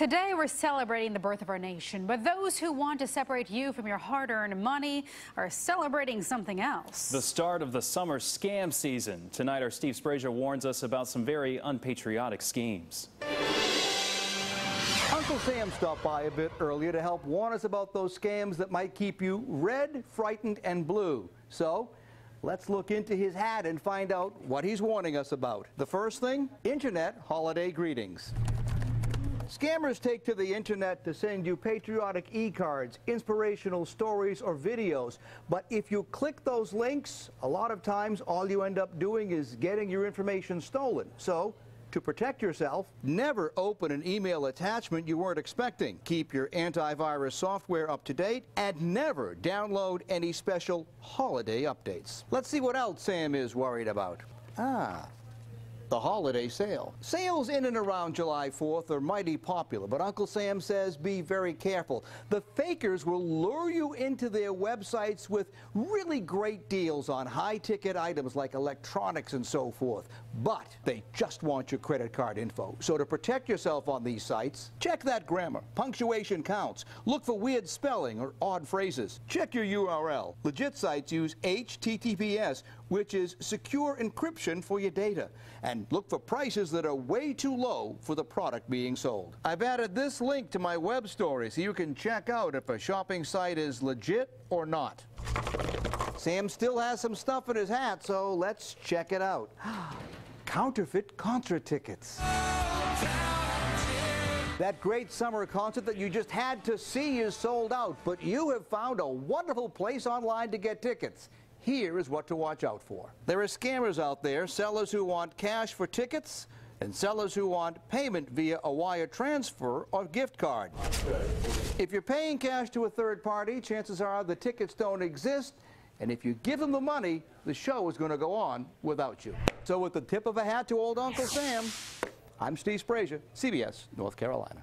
Today, we're celebrating the birth of our nation, but those who want to separate you from your hard earned money are celebrating something else. The start of the summer scam season. Tonight, our Steve Sprazier warns us about some very unpatriotic schemes. Uncle Sam stopped by a bit earlier to help warn us about those scams that might keep you red, frightened, and blue. So, Let's look into his hat and find out what he's warning us about. The first thing, internet holiday greetings. Scammers take to the internet to send you patriotic e-cards, inspirational stories, or videos. But if you click those links, a lot of times all you end up doing is getting your information stolen. So to protect yourself, never open an email attachment you weren't expecting. Keep your antivirus software up to date and never download any special holiday updates. Let's see what else Sam is worried about. Ah, the holiday sale. Sales in and around July 4th are mighty popular, but Uncle Sam says be very careful. The fakers will lure you into their websites with really great deals on high ticket items like electronics and so forth, but they just want your credit card info. So to protect yourself on these sites, check that grammar. Punctuation counts. Look for weird spelling or odd phrases. Check your URL. Legit sites use HTTPS, which is secure encryption for your data. And look for prices that are way too low for the product being sold. I've added this link to my web story so you can check out if a shopping site is legit or not. Sam still has some stuff in his hat, so let's check it out. Counterfeit concert tickets. That great summer concert that you just had to see is sold out, but you have found a wonderful place online to get tickets. Here is what to watch out for. There are scammers out there, sellers who want cash for tickets and sellers who want payment via a wire transfer or gift card. If you're paying cash to a third party, chances are the tickets don't exist and if you give them the money, the show is going to go on without you. So with the tip of a hat to old Uncle Sam, I'm Steve Sprazier, CBS, North Carolina.